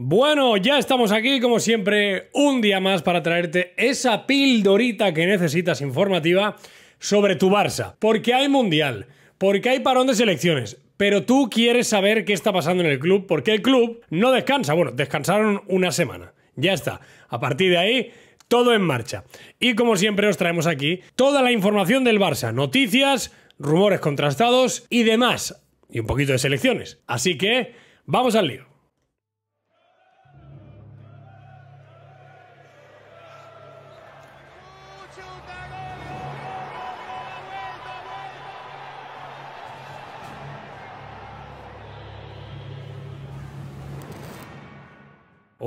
Bueno, ya estamos aquí como siempre un día más para traerte esa pildorita que necesitas informativa sobre tu Barça. Porque hay mundial, porque hay parón de selecciones, pero tú quieres saber qué está pasando en el club porque el club no descansa. Bueno, descansaron una semana. Ya está. A partir de ahí todo en marcha. Y como siempre os traemos aquí toda la información del Barça, noticias, rumores contrastados y demás. Y un poquito de selecciones. Así que, vamos al lío. Schulberg.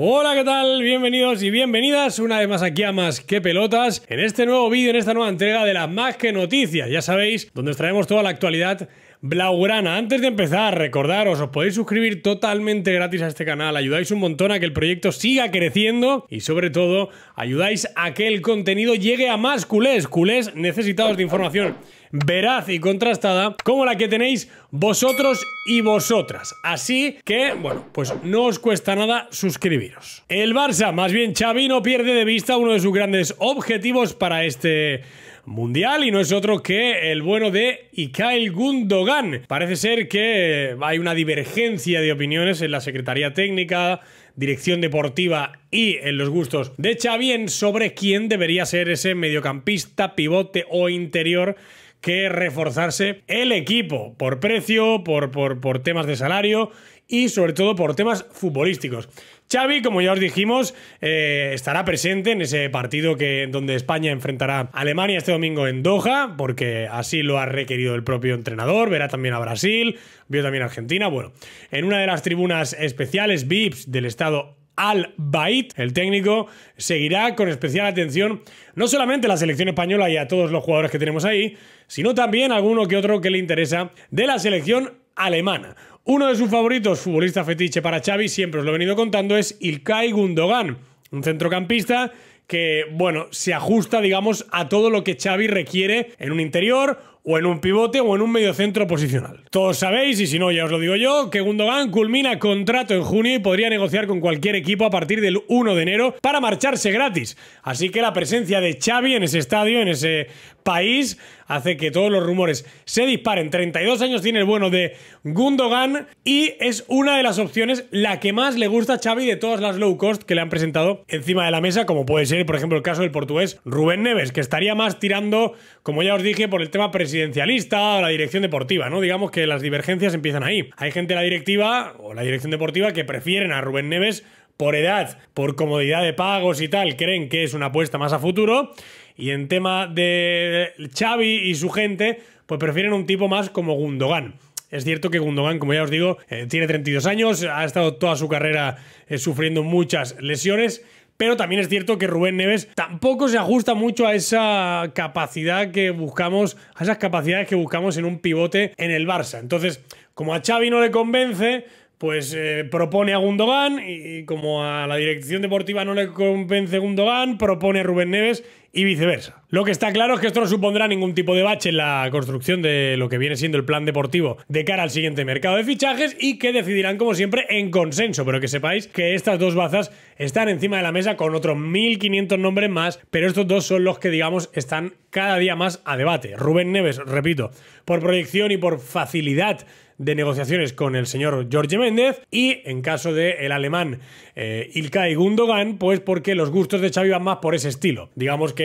Hola, ¿qué tal? Bienvenidos y bienvenidas una vez más aquí a Más que Pelotas en este nuevo vídeo, en esta nueva entrega de las Más que Noticias, ya sabéis, donde os traemos toda la actualidad Blaugrana, antes de empezar, recordaros, os podéis suscribir totalmente gratis a este canal, ayudáis un montón a que el proyecto siga creciendo y sobre todo ayudáis a que el contenido llegue a más culés, culés necesitados de información veraz y contrastada como la que tenéis vosotros y vosotras. Así que, bueno, pues no os cuesta nada suscribiros. El Barça, más bien Xavi, no pierde de vista uno de sus grandes objetivos para este mundial y no es otro que el bueno de Icael Gundogan. Parece ser que hay una divergencia de opiniones en la Secretaría Técnica, Dirección Deportiva y en los gustos de Xavi sobre quién debería ser ese mediocampista, pivote o interior que reforzarse el equipo por precio, por, por, por temas de salario y sobre todo por temas futbolísticos. Xavi, como ya os dijimos, eh, estará presente en ese partido que, donde España enfrentará a Alemania este domingo en Doha, porque así lo ha requerido el propio entrenador. Verá también a Brasil, vio también a Argentina. Bueno, en una de las tribunas especiales VIPs del estado al-Bait, el técnico, seguirá con especial atención no solamente a la selección española y a todos los jugadores que tenemos ahí, sino también a alguno que otro que le interesa de la selección alemana. Uno de sus favoritos, futbolista fetiche para Xavi, siempre os lo he venido contando, es Ilkay Gundogan, un centrocampista que, bueno, se ajusta, digamos, a todo lo que Xavi requiere en un interior o en un pivote o en un mediocentro posicional. Todos sabéis, y si no ya os lo digo yo, que Gundogan culmina contrato en junio y podría negociar con cualquier equipo a partir del 1 de enero para marcharse gratis. Así que la presencia de Xavi en ese estadio, en ese país, hace que todos los rumores se disparen. 32 años tiene el bueno de Gundogan y es una de las opciones la que más le gusta a Xavi de todas las low cost que le han presentado encima de la mesa, como puede ser, por ejemplo, el caso del portugués Rubén Neves, que estaría más tirando, como ya os dije, por el tema presidencial presidencialista o la dirección deportiva, ¿no? Digamos que las divergencias empiezan ahí. Hay gente de la directiva o la dirección deportiva que prefieren a Rubén Neves por edad, por comodidad de pagos y tal, creen que es una apuesta más a futuro. Y en tema de Xavi y su gente, pues prefieren un tipo más como Gundogan. Es cierto que Gundogan, como ya os digo, eh, tiene 32 años, ha estado toda su carrera eh, sufriendo muchas lesiones, pero también es cierto que Rubén Neves tampoco se ajusta mucho a esa capacidad que buscamos, a esas capacidades que buscamos en un pivote en el Barça. Entonces, como a Xavi no le convence, pues eh, propone a Gundogan y, como a la dirección deportiva no le convence Gundogan, propone a Rubén Neves y viceversa. Lo que está claro es que esto no supondrá ningún tipo de bache en la construcción de lo que viene siendo el plan deportivo de cara al siguiente mercado de fichajes y que decidirán como siempre en consenso, pero que sepáis que estas dos bazas están encima de la mesa con otros 1.500 nombres más, pero estos dos son los que digamos están cada día más a debate. Rubén Neves, repito, por proyección y por facilidad de negociaciones con el señor Jorge Méndez y en caso del el alemán eh, Ilkay Gundogan, pues porque los gustos de Xavi van más por ese estilo. Digamos que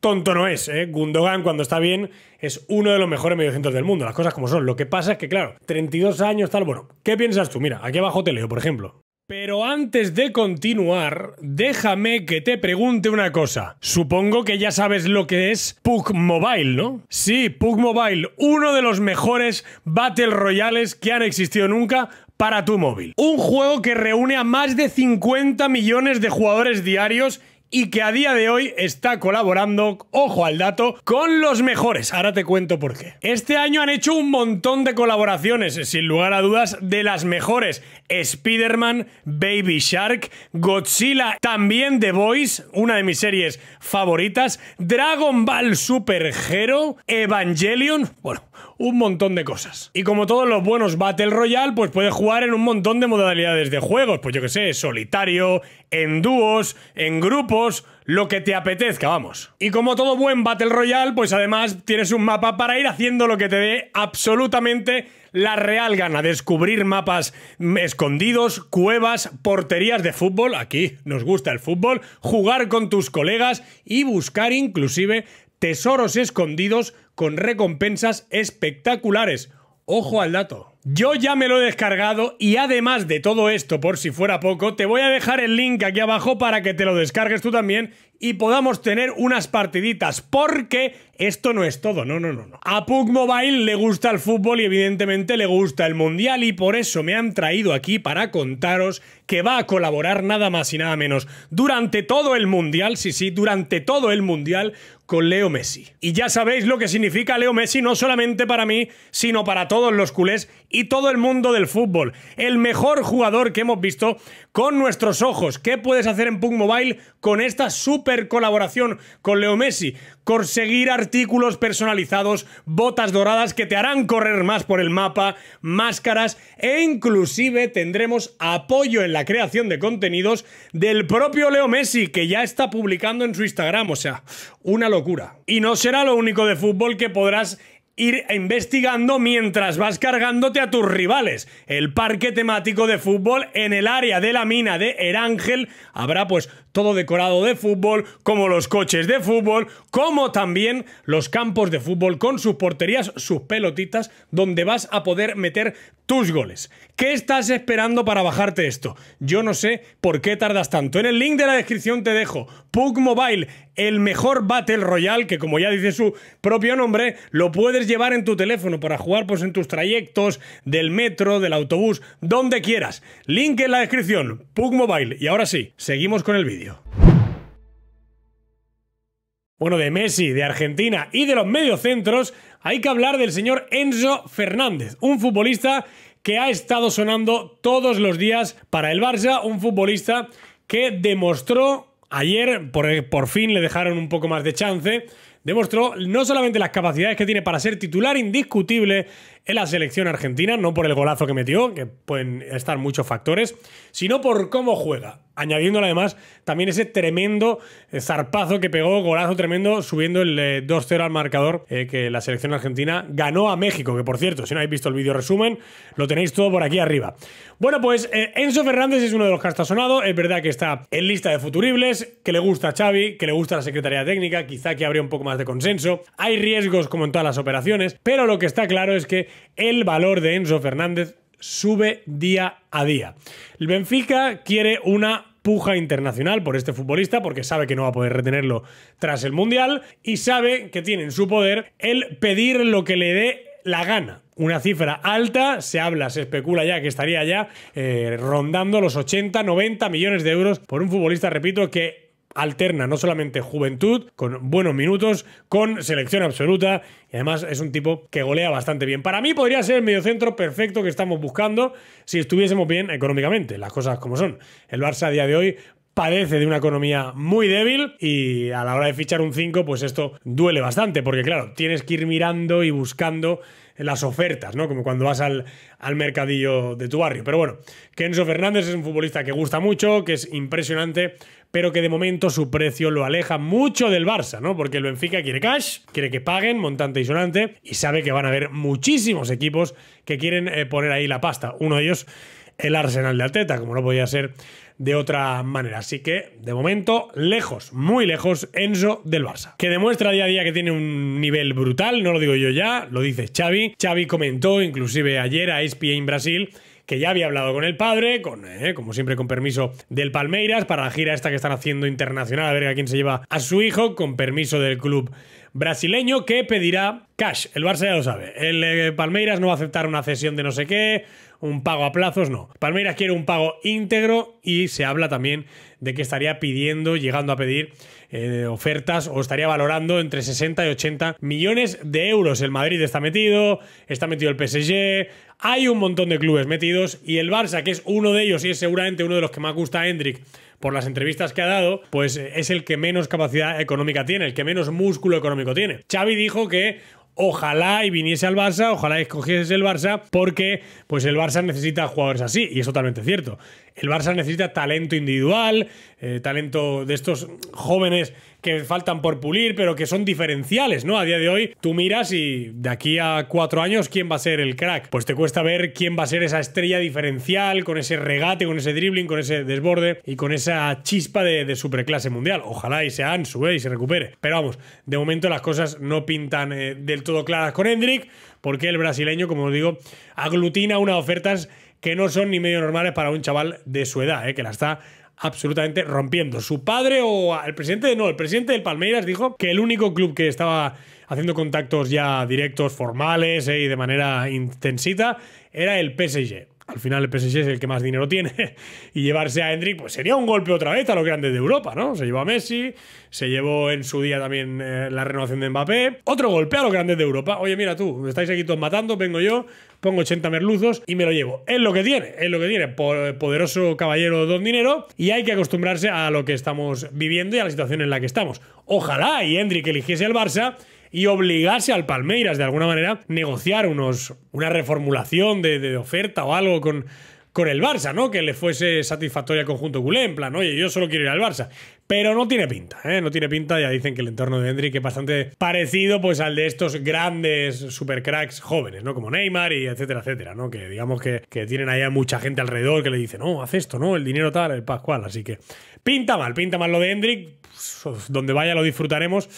tonto no es. ¿eh? Gundogan, cuando está bien, es uno de los mejores mediocentros del mundo. Las cosas como son. Lo que pasa es que, claro, 32 años, tal. Bueno, ¿qué piensas tú? Mira, aquí abajo te leo, por ejemplo. Pero antes de continuar, déjame que te pregunte una cosa. Supongo que ya sabes lo que es Pug Mobile, ¿no? Sí, Pug Mobile, uno de los mejores Battle Royales que han existido nunca para tu móvil. Un juego que reúne a más de 50 millones de jugadores diarios y que a día de hoy está colaborando, ojo al dato, con los mejores. Ahora te cuento por qué. Este año han hecho un montón de colaboraciones, sin lugar a dudas, de las mejores. Spider-Man, Baby Shark, Godzilla, también The Voice, una de mis series favoritas, Dragon Ball Super Hero, Evangelion, bueno, un montón de cosas. Y como todos los buenos Battle Royale, pues puedes jugar en un montón de modalidades de juegos. Pues yo que sé, solitario, en dúos, en grupos, lo que te apetezca, vamos. Y como todo buen Battle Royale, pues además tienes un mapa para ir haciendo lo que te dé absolutamente la real gana. Descubrir mapas escondidos, cuevas, porterías de fútbol, aquí nos gusta el fútbol, jugar con tus colegas y buscar inclusive tesoros escondidos con recompensas espectaculares. Ojo al dato. Yo ya me lo he descargado y además de todo esto, por si fuera poco, te voy a dejar el link aquí abajo para que te lo descargues tú también y podamos tener unas partiditas, porque esto no es todo, no, no, no, no. A Pug Mobile le gusta el fútbol y evidentemente le gusta el mundial y por eso me han traído aquí para contaros que va a colaborar nada más y nada menos durante todo el mundial, sí, sí, durante todo el mundial con Leo Messi. Y ya sabéis lo que significa Leo Messi no solamente para mí, sino para todos los culés y todo el mundo del fútbol. El mejor jugador que hemos visto con nuestros ojos. ¿Qué puedes hacer en Pug Mobile con esta super colaboración con Leo Messi, conseguir artículos personalizados, botas doradas que te harán correr más por el mapa, máscaras e inclusive tendremos apoyo en la creación de contenidos del propio Leo Messi que ya está publicando en su Instagram, o sea, una locura. Y no será lo único de fútbol que podrás ir investigando mientras vas cargándote a tus rivales. El parque temático de fútbol en el área de la mina de Erángel habrá pues todo decorado de fútbol, como los coches de fútbol, como también los campos de fútbol con sus porterías, sus pelotitas, donde vas a poder meter tus goles. ¿Qué estás esperando para bajarte esto? Yo no sé por qué tardas tanto. En el link de la descripción te dejo Pug Mobile, el mejor Battle Royale, que como ya dice su propio nombre, lo puedes llevar en tu teléfono para jugar pues, en tus trayectos, del metro, del autobús, donde quieras. Link en la descripción, Pug Mobile. Y ahora sí, seguimos con el vídeo bueno, de Messi, de Argentina y de los mediocentros, hay que hablar del señor Enzo Fernández, un futbolista que ha estado sonando todos los días para el Barça, un futbolista que demostró ayer, por, por fin le dejaron un poco más de chance, demostró no solamente las capacidades que tiene para ser titular indiscutible en la selección argentina, no por el golazo que metió, que pueden estar muchos factores, sino por cómo juega. añadiendo además también ese tremendo eh, zarpazo que pegó, golazo tremendo, subiendo el 2-0 eh, al marcador eh, que la selección argentina ganó a México, que por cierto, si no habéis visto el vídeo resumen, lo tenéis todo por aquí arriba. Bueno, pues Enzo Fernández es uno de los que ha sonado, es verdad que está en lista de futuribles, que le gusta a Xavi, que le gusta a la Secretaría Técnica, quizá que habría un poco más de consenso. Hay riesgos como en todas las operaciones, pero lo que está claro es que el valor de Enzo Fernández sube día a día. El Benfica quiere una puja internacional por este futbolista porque sabe que no va a poder retenerlo tras el Mundial y sabe que tiene en su poder el pedir lo que le dé la gana. Una cifra alta, se habla, se especula ya que estaría ya eh, rondando los 80, 90 millones de euros por un futbolista, repito, que alterna no solamente juventud, con buenos minutos, con selección absoluta y además es un tipo que golea bastante bien. Para mí podría ser el mediocentro perfecto que estamos buscando si estuviésemos bien económicamente, las cosas como son. El Barça a día de hoy padece de una economía muy débil y a la hora de fichar un 5 pues esto duele bastante porque claro, tienes que ir mirando y buscando las ofertas, ¿no? Como cuando vas al, al, mercadillo de tu barrio. Pero bueno, Kenzo Fernández es un futbolista que gusta mucho, que es impresionante pero que de momento su precio lo aleja mucho del Barça, ¿no? Porque el Benfica quiere cash, quiere que paguen montante y sonante y sabe que van a haber muchísimos equipos que quieren eh, poner ahí la pasta. Uno de ellos, el Arsenal de Atleta, como no podía ser de otra manera. Así que, de momento, lejos, muy lejos, Enzo del Barça. Que demuestra día a día que tiene un nivel brutal, no lo digo yo ya, lo dice Xavi. Xavi comentó, inclusive ayer a ESPN Brasil, que ya había hablado con el padre, con, eh, como siempre, con permiso del Palmeiras, para la gira esta que están haciendo internacional, a ver a quién se lleva a su hijo, con permiso del club brasileño que pedirá cash. El Barça ya lo sabe. El eh, Palmeiras no va a aceptar una cesión de no sé qué, un pago a plazos, no. Palmeiras quiere un pago íntegro y se habla también de que estaría pidiendo, llegando a pedir eh, ofertas o estaría valorando entre 60 y 80 millones de euros. El Madrid está metido, está metido el PSG, hay un montón de clubes metidos y el Barça, que es uno de ellos y es seguramente uno de los que más gusta a Hendrik por las entrevistas que ha dado, pues eh, es el que menos capacidad económica tiene, el que menos músculo económico tiene. Xavi dijo que ojalá y viniese al Barça, ojalá escogiese el Barça, porque pues el Barça necesita jugadores así, y es totalmente cierto el Barça necesita talento individual, eh, talento de estos jóvenes que faltan por pulir, pero que son diferenciales, ¿no? A día de hoy tú miras y de aquí a cuatro años, ¿quién va a ser el crack? Pues te cuesta ver quién va a ser esa estrella diferencial, con ese regate, con ese dribbling, con ese desborde y con esa chispa de, superclase mundial. Ojalá y sean, sube y se recupere. Pero vamos, de momento las cosas no pintan eh, del todo claras con Hendrik, porque el brasileño, como os digo, aglutina unas ofertas que no son ni medio normales para un chaval de su edad, eh, que la está absolutamente rompiendo. Su padre o el presidente, no, el presidente del Palmeiras dijo que el único club que estaba haciendo contactos ya directos, formales eh, y de manera intensita, era el PSG al final el PSG es el que más dinero tiene, y llevarse a Hendrik, pues sería un golpe otra vez a los grandes de Europa, ¿no? Se llevó a Messi, se llevó en su día también eh, la renovación de Mbappé, otro golpe a los grandes de Europa. Oye, mira tú, me estáis aquí todos matando, vengo yo, pongo 80 merluzos y me lo llevo. Es lo que tiene, es lo que tiene, poderoso caballero don dinero, y hay que acostumbrarse a lo que estamos viviendo y a la situación en la que estamos. Ojalá y Hendrik eligiese el Barça y obligarse al Palmeiras de alguna manera negociar unos, una reformulación de, oferta o algo con, con el Barça, ¿no? Que le fuese satisfactoria al conjunto culé, en plan, oye, yo solo quiero ir al Barça. Pero no tiene pinta, ¿eh? No tiene pinta, ya dicen que el entorno de Hendrik es bastante parecido pues al de estos grandes supercracks jóvenes, ¿no? Como Neymar y etcétera, etcétera, ¿no? Que digamos que, que tienen ahí mucha gente alrededor que le dice, no, haz esto, ¿no? El dinero tal, el Pascual, así que pinta mal, pinta mal lo de Hendrik, pues, donde vaya lo disfrutaremos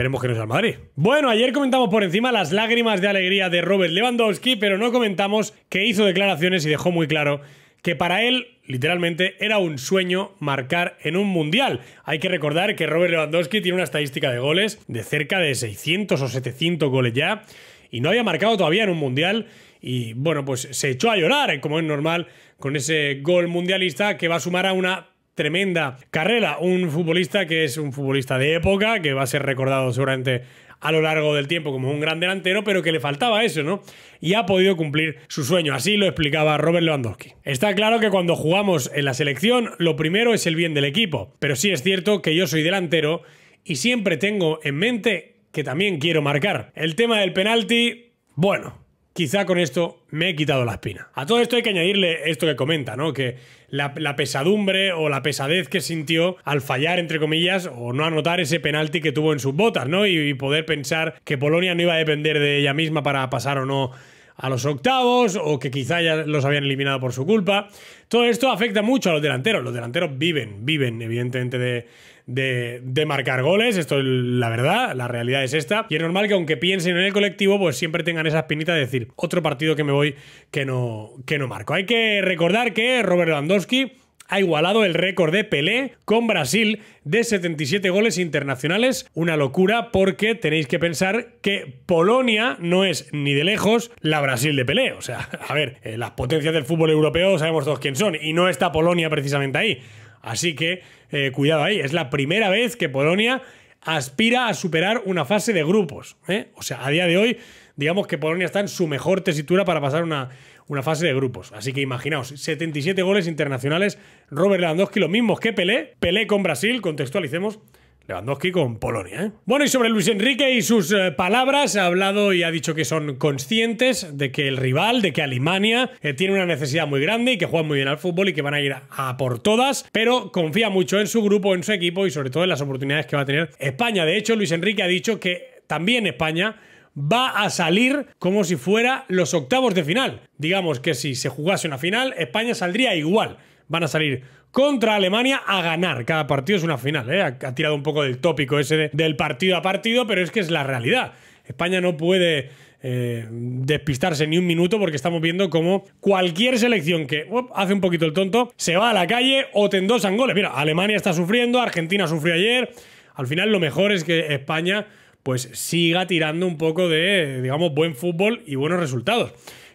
Esperemos que no sea el Bueno, ayer comentamos por encima las lágrimas de alegría de Robert Lewandowski, pero no comentamos que hizo declaraciones y dejó muy claro que para él, literalmente, era un sueño marcar en un mundial. Hay que recordar que Robert Lewandowski tiene una estadística de goles de cerca de 600 o 700 goles ya, y no había marcado todavía en un mundial, y bueno, pues se echó a llorar, como es normal, con ese gol mundialista que va a sumar a una tremenda carrera. Un futbolista que es un futbolista de época, que va a ser recordado seguramente a lo largo del tiempo como un gran delantero, pero que le faltaba eso, ¿no? Y ha podido cumplir su sueño, así lo explicaba Robert Lewandowski. Está claro que cuando jugamos en la selección, lo primero es el bien del equipo, pero sí es cierto que yo soy delantero y siempre tengo en mente que también quiero marcar. El tema del penalti, bueno, quizá con esto me he quitado la espina. A todo esto hay que añadirle esto que comenta, ¿no? Que la, pesadumbre o la pesadez que sintió al fallar, entre comillas, o no anotar ese penalti que tuvo en sus botas, ¿no? y poder pensar que Polonia no iba a depender de ella misma para pasar o no a los octavos o que quizá ya los habían eliminado por su culpa. Todo esto afecta mucho a los delanteros. Los delanteros viven, viven evidentemente de, de, marcar goles. Esto es la verdad, la realidad es esta. Y es normal que aunque piensen en el colectivo, pues siempre tengan esa pinitas de decir, otro partido que me voy que no, que no marco. Hay que recordar que Robert Lewandowski ha igualado el récord de Pelé con Brasil de 77 goles internacionales. Una locura porque tenéis que pensar que Polonia no es ni de lejos la Brasil de Pelé. O sea, a ver, eh, las potencias del fútbol europeo sabemos todos quién son y no está Polonia precisamente ahí. Así que eh, cuidado ahí, es la primera vez que Polonia aspira a superar una fase de grupos. ¿eh? O sea, a día de hoy, digamos que Polonia está en su mejor tesitura para pasar una, una fase de grupos. Así que imaginaos, 77 goles internacionales, Robert Lewandowski, los mismos que Pelé, Pelé con Brasil, contextualicemos, Lewandowski con Polonia. ¿eh? Bueno, y sobre Luis Enrique y sus eh, palabras, ha hablado y ha dicho que son conscientes de que el rival, de que Alemania eh, tiene una necesidad muy grande y que juega muy bien al fútbol y que van a ir a, por todas, pero confía mucho en su grupo, en su equipo y sobre todo en las oportunidades que va a tener España. De hecho, Luis Enrique ha dicho que también España va a salir como si fuera los octavos de final. Digamos que si se jugase una final, España saldría igual. Van a salir contra Alemania a ganar. Cada partido es una final. ¿eh? Ha, tirado un poco del tópico ese del partido a partido, pero es que es la realidad. España no puede eh, despistarse ni un minuto porque estamos viendo cómo cualquier selección que hace un poquito el tonto se va a la calle o te endosan goles. Mira, Alemania está sufriendo, Argentina sufrió ayer. Al final lo mejor es que España pues siga tirando un poco de, digamos, buen fútbol y buenos resultados.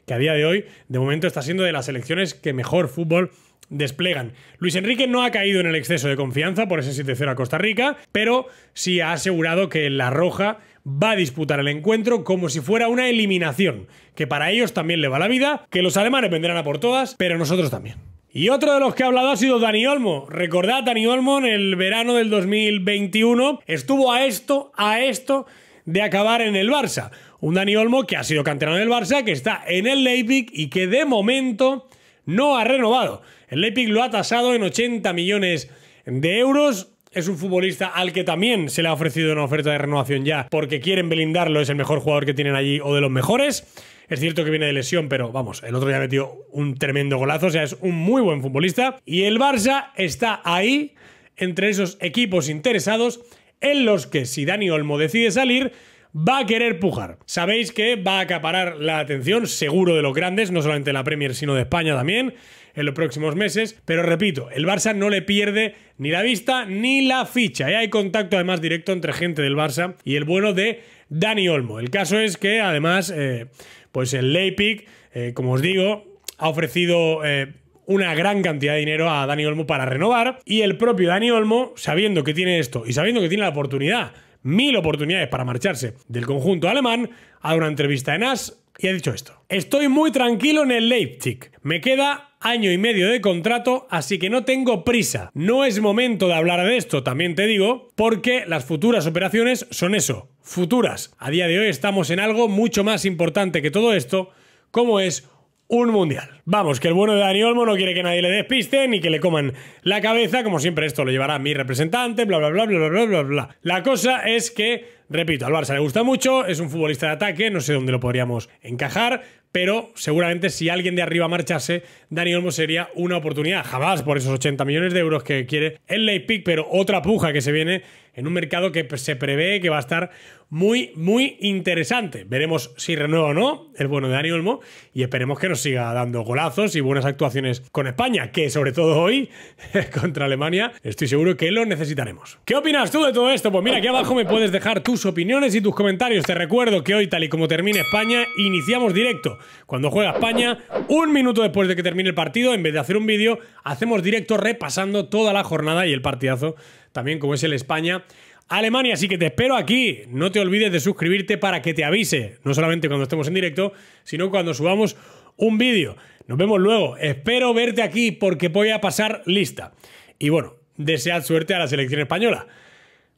Que a día de hoy, de momento, está siendo de las selecciones que mejor fútbol desplegan. Luis Enrique no ha caído en el exceso de confianza por ese 7-0 a Costa Rica, pero sí ha asegurado que La Roja va a disputar el encuentro como si fuera una eliminación, que para ellos también le va la vida, que los alemanes vendrán a por todas, pero nosotros también. Y otro de los que ha hablado ha sido Dani Olmo. Recordad, Dani Olmo en el verano del 2021 estuvo a esto, a esto de acabar en el Barça. Un Dani Olmo que ha sido canterano del Barça, que está en el Leipzig y que de momento no ha renovado. El Leipzig lo ha tasado en 80 millones de euros. Es un futbolista al que también se le ha ofrecido una oferta de renovación ya porque quieren blindarlo, es el mejor jugador que tienen allí o de los mejores. Es cierto que viene de lesión, pero vamos, el otro ha metió un tremendo golazo, o sea, es un muy buen futbolista. Y el Barça está ahí entre esos equipos interesados en los que si Dani Olmo decide salir, va a querer pujar. Sabéis que va a acaparar la atención, seguro, de los grandes, no solamente de la Premier, sino de España también, en los próximos meses. Pero repito, el Barça no le pierde ni la vista ni la ficha. Y hay contacto además directo entre gente del Barça y el bueno de Dani Olmo. El caso es que además, eh, pues el Leipzig, eh, como os digo, ha ofrecido... Eh, una gran cantidad de dinero a Dani Olmo para renovar y el propio Dani Olmo, sabiendo que tiene esto y sabiendo que tiene la oportunidad mil oportunidades para marcharse del conjunto alemán, a una entrevista en AS y ha dicho esto. Estoy muy tranquilo en el Leipzig. Me queda año y medio de contrato, así que no tengo prisa. No es momento de hablar de esto, también te digo, porque las futuras operaciones son eso, futuras. A día de hoy estamos en algo mucho más importante que todo esto, como es un mundial. Vamos, que el bueno de Dani Olmo no quiere que nadie le despiste ni que le coman la cabeza. Como siempre, esto lo llevará mi representante, bla, bla, bla, bla, bla, bla, bla. La cosa es que, repito, al Barça le gusta mucho, es un futbolista de ataque, no sé dónde lo podríamos encajar, pero seguramente si alguien de arriba marchase, Dani Olmo sería una oportunidad. Jamás por esos 80 millones de euros que quiere el pick, pero otra puja que se viene en un mercado que se prevé que va a estar muy, muy interesante. Veremos si renueva o no el bueno de Dani Olmo y esperemos que nos siga dando golazos y buenas actuaciones con España, que sobre todo hoy contra Alemania estoy seguro que lo necesitaremos. ¿Qué opinas tú de todo esto? Pues mira, aquí abajo me puedes dejar tus opiniones y tus comentarios. Te recuerdo que hoy, tal y como termina España, iniciamos directo. Cuando juega España, un minuto después de que termine el partido, en vez de hacer un vídeo, hacemos directo repasando toda la jornada y el partidazo también como es el España Alemania. Así que te espero aquí. No te olvides de suscribirte para que te avise, no solamente cuando estemos en directo, sino cuando subamos un vídeo. Nos vemos luego. Espero verte aquí porque voy a pasar lista. Y bueno, desead suerte a la selección española.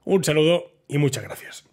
Un saludo y muchas gracias.